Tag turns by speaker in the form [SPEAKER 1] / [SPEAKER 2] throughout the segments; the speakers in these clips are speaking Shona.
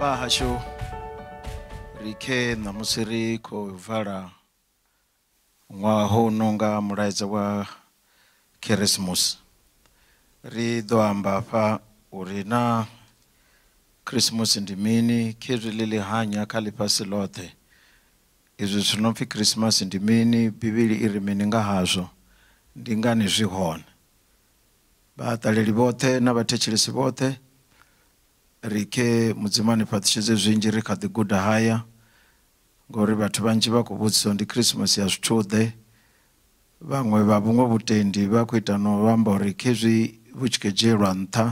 [SPEAKER 1] ba hashu rike namusi ri khou vala ho nonga mulaedza wa khirisimusi ri ḓo amba hafha uri na christmas ndi mini khezwi ḽi ḽi hanya kha ḽifhasi ḽoṱhe izwi zwi no pfhi christmas ndi mini bivhili iri mini nga hazwo ndi ngani zwi hone vhaṱaleli vhoṱhe na vhathetshelesi vhoṱhe rike mudzimani patichedze zvinji rekathe guda haya ngori vathu vanji vakuvudzisa ndi christmas yazvitode vamwe vavumwe vutendi vakuita novambori kezvi vutyedyerwa nta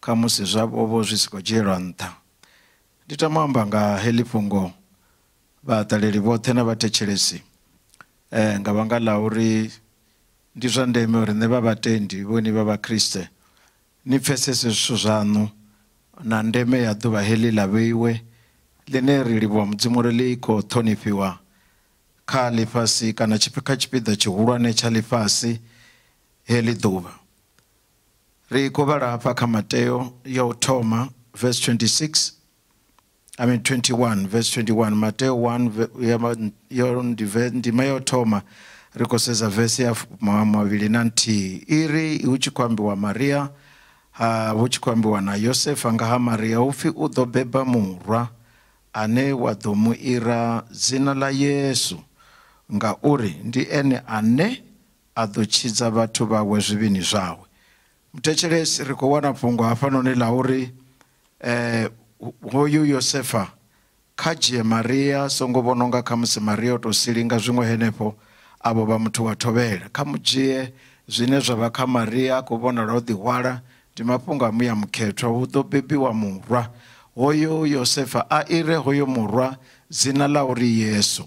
[SPEAKER 1] kamusi zvavovo zvisikodyerwa nta nditamwambanga helipungo vatariri vothe navatecheresi eh, ngavanga lauri ndi zva ndeme uri nevavatendi voni vavakriste ni pfesese zvisu zvanu na ndeme ya ḓuvha heḽi la vheiwe ḽine ririvwa livhuwa mudzimu uri ḽi khou ṱhonifhiwa kha ḽifhasi kana chipika chipida tshihulwane cha lifasi heḽi ḓuvha ri khou vhala hafha kha mateo ya u thoma verse 26 I mean 21 verse 21 Mateo 1 yo ndi mayo thoma ri khou sedza ya mavhili na nthihi iri ri hu tshi maria ha vo tshi khou ambiwa na yosefa nga ha mariya upfhi u ḓo beba murwa ane wa ḓo mu ira dzina ḽa yesu ngauri ndi ene ane a ḓo tshidza vhathu vhawe zwivhini zwawe mutetshelesi ri khou wana fhungo hafhanoni ḽa uri u eh, hoyu yosefa kha dzhie mariya songo vhona unga kha musi mariya o tou silinga zwiṅwe henefho avho vha muthu wa thovhela kha mu dzhie zwine zwa vha kha mariya a khou vhonala o ḓihwala ndi mapungamu ya mukhetho hu do bebiwa murwa hoyo yosefa a ire hoyo murwa dzina la uri yesu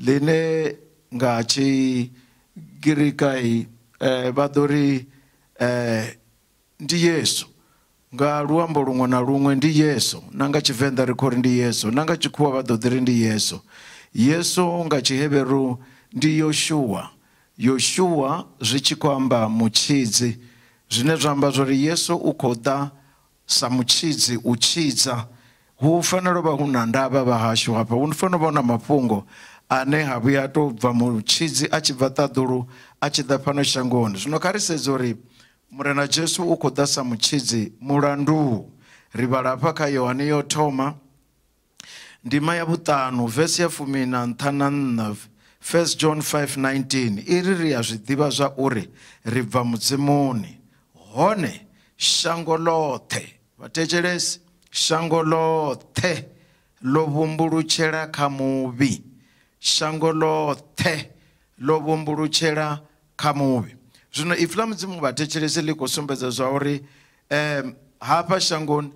[SPEAKER 1] ḽine nga tshigirikai eh, vha ḓo ri eh, ndi yesu nga luambo luṅwe na luṅwe ndi yesu na nga tshivenḓa ri khori ndi yesu na nga tshikhuwa vha ḓo ḓi ri ndi yesu yesu nga tshiheveru ndi yoshua yoshua zwi tshi khou amba mutshidzi zvine zvamba zvori yesu uko da samuchidzi uchidza hufanira uva huna ndava vahashu apa unofanira uva una mafungo ane havuya tobva muchidzi achibva taduru achida pano shangoni zvino karisedzori murena jesu uko da samuchidzi mulandu rivarapa ka yohani yotoma ndima yavutanu vhesi ya fumi na ntana nna 1 john 519 iri ri ya zvi diva zvauri ri bva mudzimuni hone shango lothe vatetshelesi shango lothe lo vumbulutshela kha muvi shango lothe lo vumbulutshela kha muvi zwino ipfi la mudzimu vatetshelesi ḽi khou sumbedza zwa uri um, hafha shangoni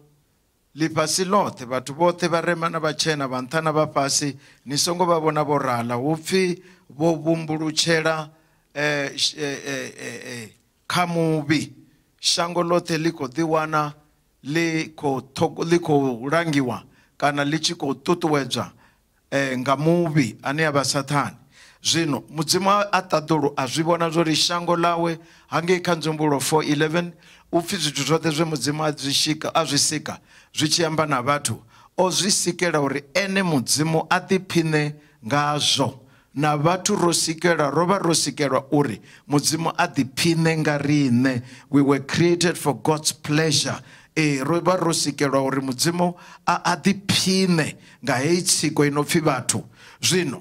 [SPEAKER 1] ḽifhasi lothe vhathu vhoṱhe vharema na vhatshena vhantha na vhafhasi ni songo vha vhona vho rala hu pfhi vho vumbulutshela eh, eh, eh, eh, kha muvi shango lote liko ḓiwana liko, toko, liko rangiwa langiwa kana lichi ko khou e, nga muvi ane ya vha sathani mudzimu a ṱaḓulu a zwi shango lawe hange kha 411 upfi zvithu zwithu zwoṱhe zwe mudzimu a zwi sika na vathu o sikela uri ene mudzimu a ḓiphine na vhathu ro sikelwa ro vha ro sikelwa uri mudzimu a ḓiphine nga riṋe we were created for god's pleasure ee ro vha ro sikelwa uri mudzimu a ḓiphine nga heyi tsiko ino pfhi vhathu zwino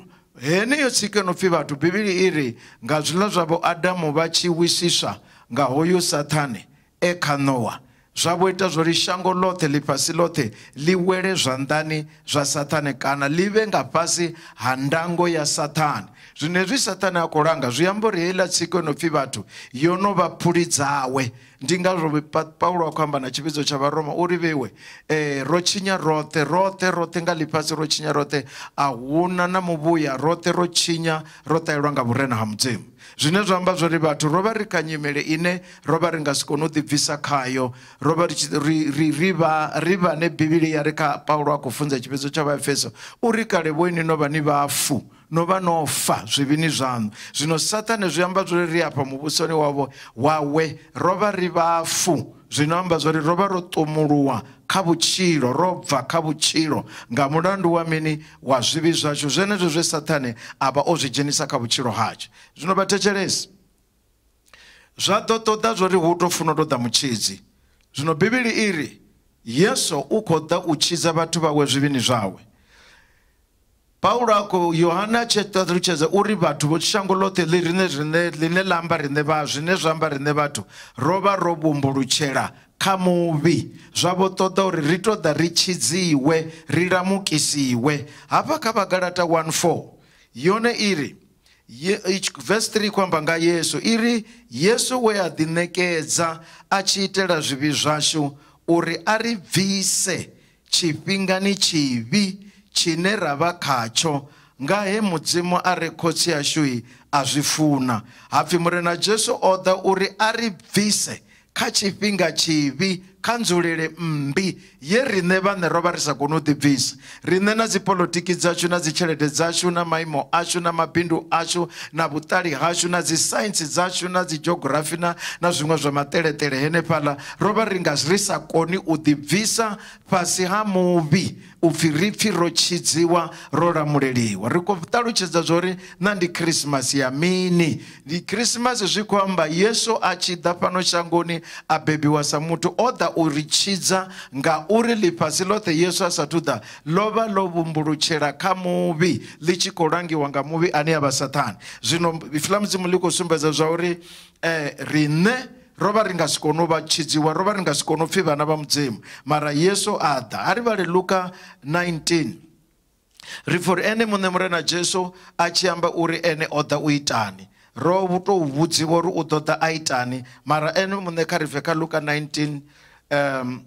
[SPEAKER 1] heneyo tsiko ino pfhi vhathu bivili iri nga zwiḽa zwavho adamu vha tshi wisiswa nga hoyo sathane e kha nowa zvavoita zvori shango lothe lipasi lothe liwele zvandani zvasatani kana livenga pasi handango yasatani zvino izvi satani akuranga zviyambori heila tsiko inopfi vatu yonovapuridzawe ndingazvo pauro akuamba nachipidzo chavaroma uri vewe e, eh, rochinya rothe rothe rothe ngalipasi rochinya rothe hauna namuvuya rothe rochinya rotayirwa ngavurena hamudzimu zvine zvoamba zvori vatho rova ri kanyemere ine rova ri nga si koni u ḓibvisa khayo rova ri va nebhibhiliya ri kha paulo akufunza tshipedzo tsha vaefeso uri kale voini no va ni vafu no va no fa zwivini zvanu zvino satani zwi amba zvori ri apa muvusoni wavo wawe rova ri vafu zwino amba zvori rova ro ṱumuluwa kha vutshilo ro bva kha vutshilo nga mulandu wa mini wa zwivi zwatsho zwenezvo zve sathani a vha o zwi dzhenisa kha vutshilo hatsho zwino vhathetshelesi zwa ḓo ṱoḓa zwori hu to funa ṱoḓa mutshidzi zwino bivhili iri yesu u khou ḓa u tshidza vhathu vhawe zwivini zwawe paulo ako yohana tshe ṱalutshedza uri vhathu vho shango ḽoṱhe ḽi rine rine ḽine ḽa amba rine vha zwine zwa amba rine vhathu ro vha ro vhumbulutshela kamuvi zvavo toda uri ri toda ri chidziwe ri ramukisiwe hapa kha vagalata 14 yone iri vhesi 3 ikuamba nga yesu iri yesu we a dinekedza a tshi itela zvivi zvashu uri a ri bvise tshifhingani tshivi tshine ra vha khatsho nga he mudzimu a re khotsi yashui a zwi funa ha pfi mure na jesu oda uri a ri bvise kha tshifhinga tshivhi kha nzulele mmbi ye riṋe vhaṋe ro vha ri sa koni u ḓibvisa riṋe na dzipolotiki dzashu na dzitshelede dzashu na maimo ashu na mabindu ashu na vhuṱali hashu na dzisaintsi dzashu na dzigeografi na na zwiṅwe zwa mateletele henefhaḽa ro vha ri nga ri sa koni u ḓibvisa fhasi ha muvi u pfhi ri pfhi ro tshidziwa ro lamuleliwa ri khou ṱalutshedza zwo ri na ndi khrisimasi ya mini ndi khrisimasi zwi khou amba yesu a tshi ḓa fhano shangoni a bebiwa sa muthu o ḓa u ri tshidza ngauri ḽifhasi ḽoṱhe yesu a sathu ḓa ḽo vha ḽo vhumbulutshela kha muvhi ḽi tshi khou langiwa nga muvhi ane a vha sathani zwino filamudzimu ḽi khou sumbedza zwa uri e, riṋe ro vha ri nga si kone u vha tshidziwa ro vha ri nga si kone u pfhi vhana vha mudzimu mara yesu a ḓa a ri vhale luka 19 ri fori ene muṋe mure na jesu a tshi amba uri ene o ḓa u itani ro tou vhudziwa uri u ḓo ḓa a itani mara ene muṋe kha ri bve kha luka um,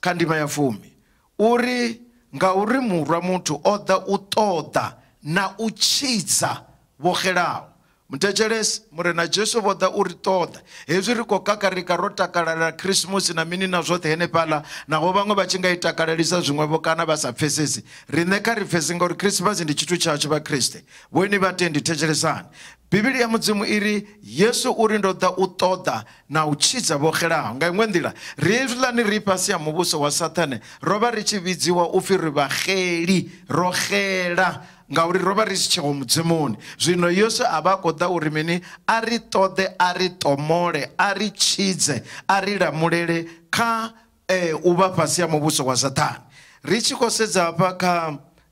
[SPEAKER 1] khandima ya fumi uri ngauri murwa muthu o ḓa u ṱoḓa na u tshidza vho xelaho muthetshelesi murena jesu vho ḓa uri ṱoḓa hezwi ri khou kakarika ro takalela khirisimusi na mini na zwoṱhe henefhaḽa naho vhaṅwe vha tshi nga i takalelisa zwiṅwevho kana vha sa pfesesi riṋe kha ri pfesi ngauri khrisimasi ndi tshithu tshashu vha kriste vhoini vha tendi thetshelesani bibili ya mudzimu iri yesu uri ndoda u ṱoḓa na u tshidza vo xelaho nga iṅwe nḓila ri zwiḽani ri fhasi ya muvhuso wa sathane ro vha ri tshi vhidziwa u pfi ri vaxeli ro xela ngauri ro vha ri si tshewo mudzimuni zwino yesu a vha a khou ḓa uri mini a ri ṱoḓe a ri tomole a ri tshidze a ri lamulele kha eh, u vha fhasi ya muvhuso wa sathane ri tshi khou sedza hafha kha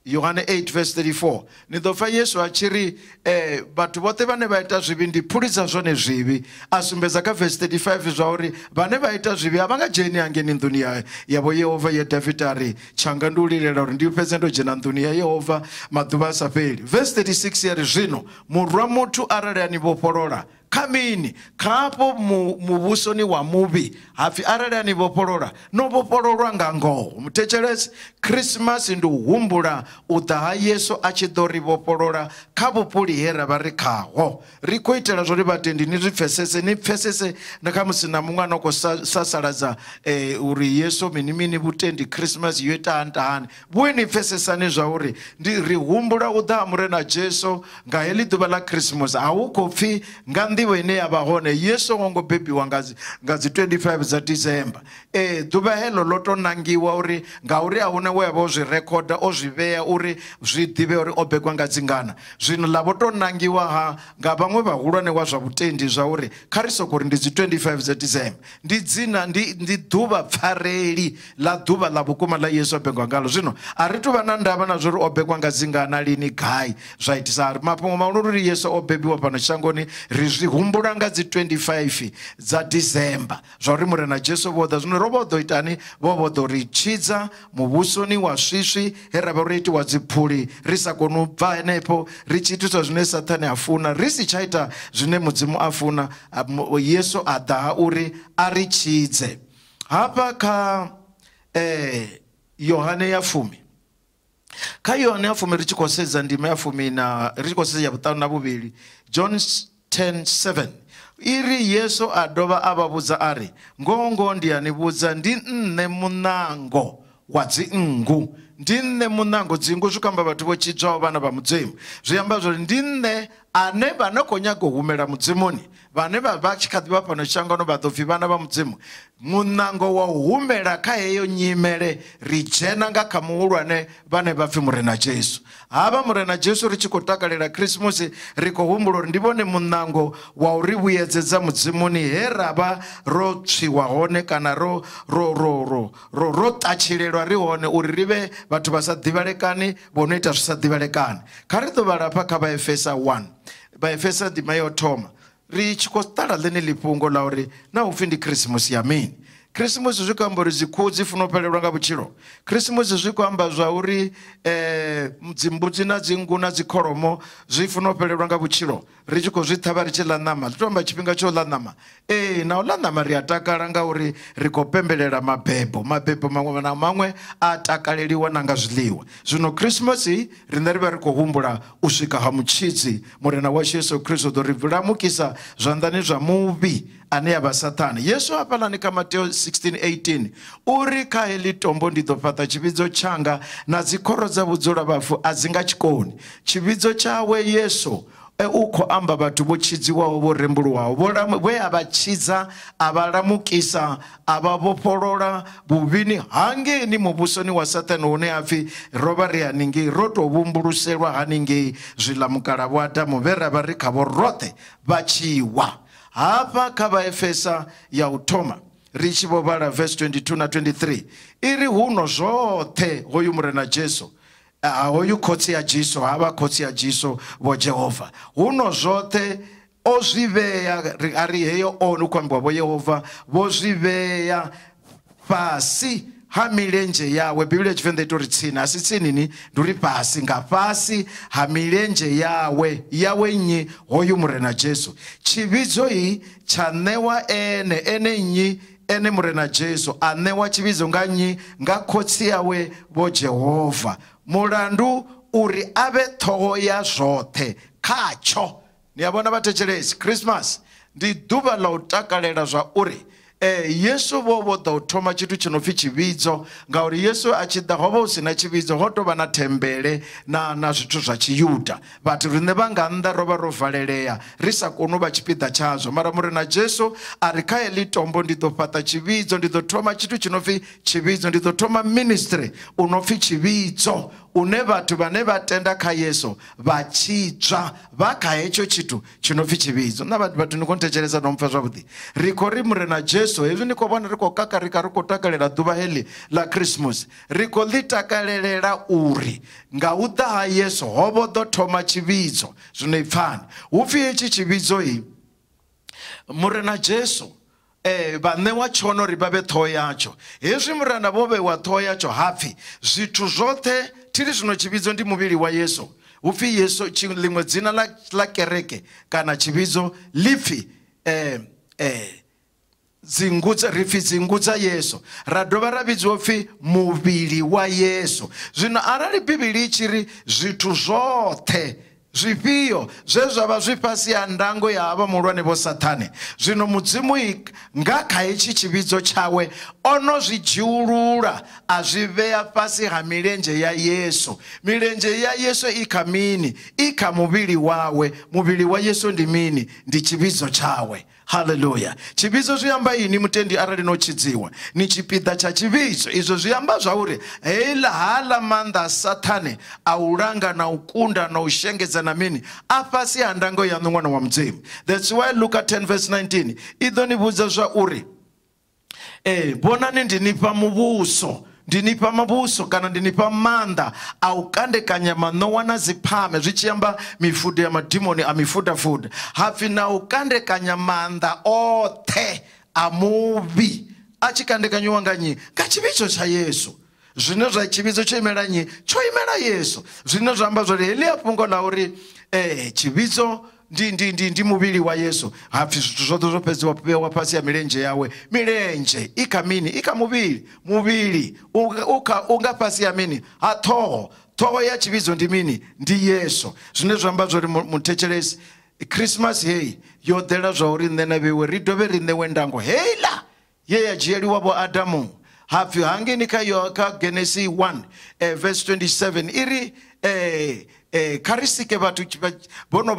[SPEAKER 1] yohane 834 ni ḓo pfa yesu a tshi ri eh, vhathu eh, vhoṱhe vhane vha ita zwivi ndi phulisa zwone zwivi a sumbedza kha vesi 35 zwa uri vhane vha ita zwivi a vha nga dzheni hangeni nnduni ya yavo yehova ye davidi ari tshanga ndi u lilela uri ndi fhedze ndo dzhena nnduni ya yehova maḓuvha a sa fheli vesi 36 ya ri zwino murwa muthu arali ani vhofholola kamini kapo muvusoni wa muvi afi arali anibopolola nobopololwa nga ngo mutecherezi krisimasi ndi uhumbula udaha yesu achido ribopolola kapupuli hera bari kaho rikuitira zori batendi niripfesese nipfesese ndakamusina mumwana ko sasaladza eh, uri yesu minimini butendi krisimasi yoitaantahani bwinipfesesani zwauri ndi rihumbula udaha murena jesu nga heli ḓuvha ḽa krismasi aukho pfhi nga ndi ndivho ine yava hone yeso ngongo bebiwa nga dzi 25 dza december e ḓuvha helo lo to nangiwa uri ngauri a hune we yavha o zwi rekhoda o zwi vhea uri zwi ḓivhe uri o bekwa nga dzingana zwino ḽa vho to nangiwa ha nga vhaṅwe vhahulwane wa zwa vhutendi zwa uri kha ri sokori ndi dzi 25 dza december ndi dzina ndi ḓuvha pfareli ḽa ḓuvha ḽa vhukuma ḽa yesu o bekwa ngalo zwino a ri tu vha na ndava na zwori o bekwa nga dzingana lini gai zwa itisa ri mafhungo mahulu ri yesu o bebiwa fhano shangoni ri zwi humbula dzi 25 dza disemba zwauri murena jesu vho ḓa zwino ro vho ḓo itani wa swiswi he ra vha ro itiwa dziphuli ri sa koni u bva henefho mudzimu afuna yesu a uri a ri kha eh, yohane ya fumi kha yohane ya fumi ri ndima ya fumi na ri ya vhuṱanu na vhuvhili john 10:7 iri yesu adovha avavudza ari ngongo ndianiudza ndi nne munango wa dzingu ndi nne munango dzingu zwi khou amba vhathu vho tshibvaho vhana vha mudzimu zwi amba zwori ndi nne ane vha no khou nyaga u humela mudzimoni bane bashikati bapano shangano bathofi bana ba mudzimu munango wa humela kha heyo nyimele rijena nga kha muhulwane vhane vha pfhi murena jesu havha murena jesu ri tshi khou takalela khirisimusi ri khou humbula uri ndi vhone munango wa u ri vhuyedzedza mudzimuni he ra vha ro tswiwa hone kana ro ro ro ro ro ro ṱatshilelwa ri hone uri ri vhe vhathu vha sa ḓivhalekani vho no ita zwi sa ḓivhalekani kha ri ḓo vhalafha kha vhaefesa 1 vhaefesa ndima yo thoma ri tshi khou ṱala ḽeneḽi fhungo ḽa uri na upfhi ndi christmas ya mini krisimusi zwi kho amba uri dzikhuhu dzi funa u fhelelwa nga vhutshilo krisimusi zwi kho amba zwa uri eh, dzimbudzi na dzingu na dzikholomo zwi funa u fhelelwa nga vhutshilo ri tshi khou zwi thavha ri tshi ḽa ṋama ri to amba tshifhinga tsho ḽa ṋama ee na u ḽa ṋama ri a takala ngauri ri khou pembelela mabebo mabebo maṅwe na maṅwe a takaleliwa na nga zwiḽiwa zwino krisimusi rine ri vha ri khou humbula u swika ha mutshidzi murena washu yesu khristu ḓo ri vulamukisa zwanḓani zwa muvi aneyavha saṱhane yesu hafhaḽani kha mateo 16:18 uri khahe ḽitombo ndi ḓo fhaṱa tshivhidzo tshanga na dzikhoro dza vhudzulabafu a dzi nga tshikoni tshivhidzo tshawe yesu e u khou amba vhathu vho tshidziwaho vho rembuluwaho vhe a vha tshidza a vha lamukisa a vha vhofholola vhuvhini hangeini muvhusoni wa saṱani hune ha pfhi ro vha ri haningei ro tou vhumbuluselwa haningei zwiḽamukala vho adamu vhe ra vha ri khavho roṱhe vha tshi hafha kha vaefesa ya u thoma ri tshi vho vala vesi 22 na 23 iri huno zvoṱhe hoyu murena jesu hoyu khotsi ya jiso havha khotsi ya jiso vo jehovha huno zvoṱhe o zwi vhea ari heyo oni u khou ambiwa vo yehovha vo zwi vhea fhasi hamilenje yawe bhibhuliya yechivenda itori tsini asi tsinini nduri pasi ngapasi hamilenje yawe yawe nyi hoyu murena jesu chividzo iyi chanewa ene ene nyi ene murena jesu anewa chividzo nga nyi nga khotsi yawe vo jehovha mulandu uri ave thoho ya zvothe khatsho ni ya vona vatecheresi christmas ndi duva la u takalela zvauri so Eh, yesu vo vo ḓo thoma tshithu tshi no pfhi tshivhidzo ngauri yesu a tshi ḓa ho vha hu si na tshivhidzo ho tou vha na thembele na, na zwithu zwa tshiyuda vhathu riṋe vha nga nnḓa ro vha ro valelea ri sa koni u vha tshipiḓa tshazwo mara muri na jesu a ri kha heḽi tombo ndi ḓo fhaṱa tshivhidzo ndi ḓo thoma tshithu tshi no pfhi tshivhidzo ndi ḓo thoma ministry u no pfhi tshivhidzo une vathu vane vatenda kha yesu vachibva va kha hetsho tshithu tshi no pfhi tshivhidzo na vanhu vhathu ni khou nthetshelesa no mpfa zwavhuḓi ri khou ri murena jesu hezwi ni khou vhona ri khou kakarika ri khou takalela ḓuvha heḽi ḽa christmas ri khou ḽi takalelela uri nga u ḓa ha yesu ho vho ḓo thoma tshivhidzo zwino i pfhani hu pfhi hetshi tshivhidzo hii murena jesu eh, vhaṋewa tshone uri vha vhe ṱhoho yatsho hezwi murana vho vheiwa ṱhoho yatsho hapfhi zwithu zwoṱhe tiri zvino chividzo ndi muviri wayesu upfi yesu limwe dzina la, la kereke kana chividzo lipfi eh, eh, dzingudza ripfi dzingudza yesu ra dova ra vidziwa pfi muviri wa yesu zvino arali bibhiri ichiri zvithu zvoṯhe zvifio zvezvava zvifasiya ndango yaavamurwa nevo satani zvino mudzimu iyi ngaka ichi chividzo chawe onozvijiulula azvivea fasi ha milenje yayesu milenje yayesu ika mini ika muviri wawe muviri wa yesu ndi mini ndi chividzo chawe haleluya chipidzo zviamba ini mutendi arali nochidziwa ni chipidza chachivizo izvo zviamba zvauri heila hala manda satani aulanga na ukunda na ushengedza na mini afasi handango yanu mwana wa mudzimu thats why luka 10 vese 19 idzo ni vudza zvauri e eh, bonani ndinipa muvuso so. ndinipa mabuso kana ndinipa manda aukandekanya manowana ziphame zvichiyamba mifudo ya madimoni amifudafuda hapfi naukandekanya manda othe amuvi achikandekanyiwa nganyi nga chivicho cha yesu zwine zwa chividzo cho imela nyi cho imela yesu zwine zwa amba zwori heliya fhungo uri eh, chividzo ndi, ndi, ndi, ndi mubiri wa yesu hafi zithu zoto zopeza wapewa pasi ya milenje yawe milenje ikamini ika muviri muviri uka unga pasi ya mini ha thoho thoho ya chivizo ndi mini ndi yesu zwine zwiamba zwori muthetshelesi christmas heyi yo dela zwa uri nṋe na vhiwe ri dovhe ri ṋewe ndango heila ye ya dzhieliwa vho adamu hapfi hangeni kha yo kha genesi 1 eh, verse 27 iri eh, eh, karisike vatu vono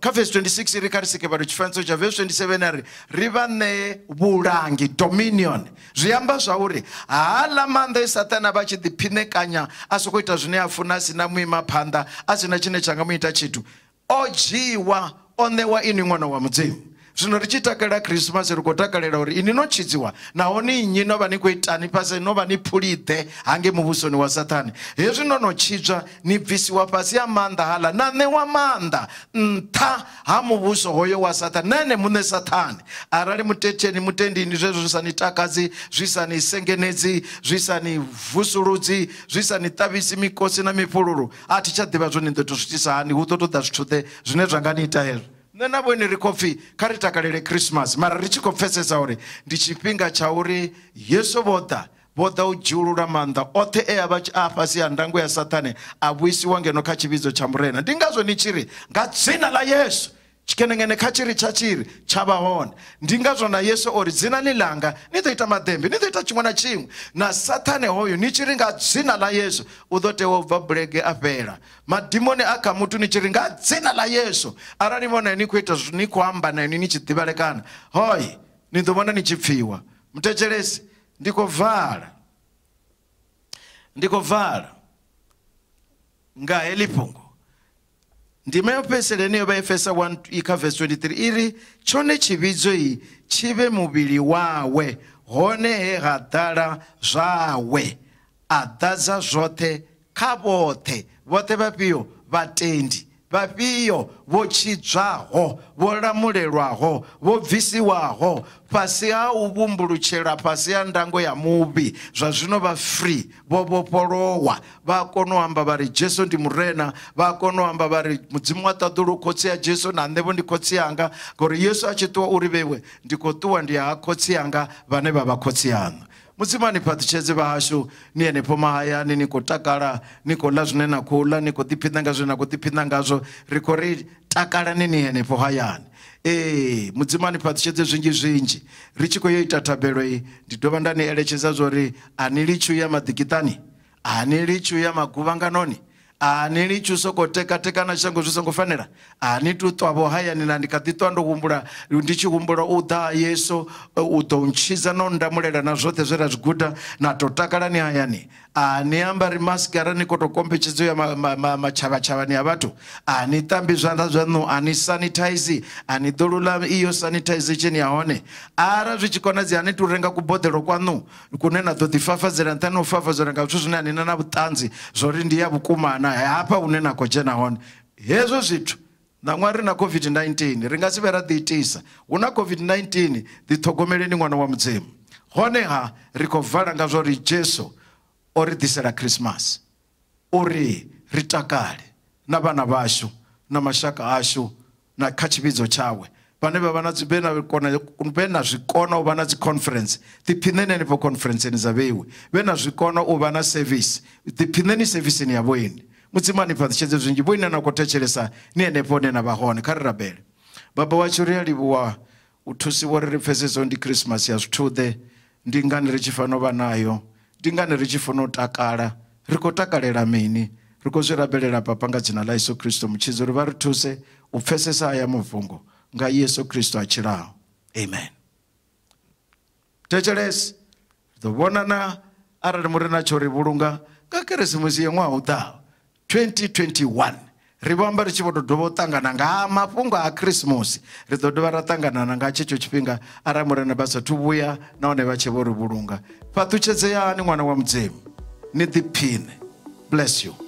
[SPEAKER 1] kha vhesi 26 iri karisike vatu chifanyiso cha vhesi 27 ari ri va nee vulangi dominion zvi amba zvauri haala maanda esatani ava achi diphinekanya a soko ita zvine afuna asina muima phanda asina chine changa muita chitu o dyiwa o newa ini mwana wa mudzimu mm -hmm zvino richitakalira krisimasi rikotakalira uri ini nochidziwa nawo niinyi nova nikuitani pasi nova nipulidhe hange muvusoni wasatani hezvino nochidzva nibvisiwa pasi yamanda hala nanewa manda nta hamuvuso hoyo wasatani naine mune satani arali mutecheni mutendini zvezvo zvisanitakadzi zvisanisengenedzi zvisanivhusurudzi zvisanitavisi mikosi namipururu atichadhiva zvo ni ndotozvitisa hani utotoda zvithute zvine zvanganiita hezvo nenabwe nirikofi karitakalele krismas mara richikopfesesa uri ndi chipinga cha uri yesu voda voda ujiulula manda ote e a fhasi ya ndango ya satane a vhuisiwa ngeno kha tshivhidzo tsha murena ndi ngazwo ni nga dzina ḽa yesu chikenengene kachiri chachiri chavahona ndingazvo yesu ori dzina ni langa ni ḓo ita maḓembe na chimwe na satani hoyo nichiringa tshi ri dzina ḽa yesu u ubva bulege a madhimoni madimoni a kha muthu ni dzina ḽa yesu arali vhona ni khou ita zwi ni khou amba na ini ni tshi ḓivhalekana hoyi ni ḓo vhona nga heḽi ndima yopesera eneyo baefesa 23 iri tshone tshivhidzo iyi tshi muvhili wawe honehe ha ḓala zwawe a ḓadza zwoṱhe kha vhoṱhe vhoṱhe vhafhio vhatendi vafhiyo vo tshidzwaho vo lamulelwaho vo bvisiwaho fhasi ha u vumbulutshela fhasi ha ndango ya muvi zwa zwino vha free vo vhofholowa vha kona u amba vari jesu ndi murena vha kona u amba vari mudzimu wa ṱaḓulu khotsi ya jesu na nṋevo ndi khotsi yanga ngori yesu a tshi ṱuwa uri vhewe ndi khou ṱuwa ndi ha khotsi yanga vhane vha vha khotsi yanga musimani patichese vahashu nienepo mahayani nikutakala nikola zvine nakula nikutiphinda ngazvo nakutiphinda ngazvo riko ri takala ninienepo hayani e mudzimani patichedze zvinji zvinji richikoyoita tabhelo iyi ndidova ndanieletchesa zvori hani lichuya madhikitani hani lichuya maguvanganoni ani ah, teka na shango zvisongofanira ani tutwavo hayani na ndikatitwa ndokumbula ndichikumbula uda yesu udonchiza nondamulela na zvote zvera zviguda ni hayani aniyambari ah, masikara ni kotoka mpichizo ya machavachavani ah, ah, ya vatu anitambi zvanda zvanu anisanitize anidhulula iyo sanitization yaone ara zvichikonadzi anitiurenga kubhodhero kwanu kune nadzo tifafazira ntanofafazira ngazvo zvine anina na vutanzi zvori ndiya vukuma ana hapa une nako jenahone hezvo zvithu namwari rina covid-19 ri nga si ve ra tiitisa wu na covid-19 tithogomeleni n'wana wa mudzimu honeha ri khou bvala nga zwo ri jesu o ri christmas uri ri takale na vhana vhashu na mashaka ashu na kha tshivhidzo tshawe vhane vha vha na vhe na kona vhe na zwikona u vha na dziconference ḓiphineni hanefho conferenceni dza vheiwe vhe na zwikona u vha na service ḓiphineni sevisini ya vhoini mudzima ni phaṱishedze zwinzhi vhoine na khou thetshelesa ni henefho hune na vha hone kha ri rabele baba watsho ri a livhuwa u thusiwa uri ri pfesese ndi christmas ya zwithuḓe ndi ngani ri tshi fanela u vha nayo dingane richifuno ri tshi takala ri khou takalela mini ri khou zwi rabelela papa nga dzina la yesu khristu mutshidzi uri vha ri thuse u pfesesa nga yesu khristu a amen thetshelesi ri ḓo vhonana arali muri na chori vhulunga nga keresimusi ya ṅwaha u ḓaho 2021 rivamba richivotodova utangana nga mafungo akrismusi ridodova ratanganana nga checho chipinga aramurana basa tuvuya naone vachevo rivulunga patuchedzeyani mwana wa mudzemu ni dhiphine bless you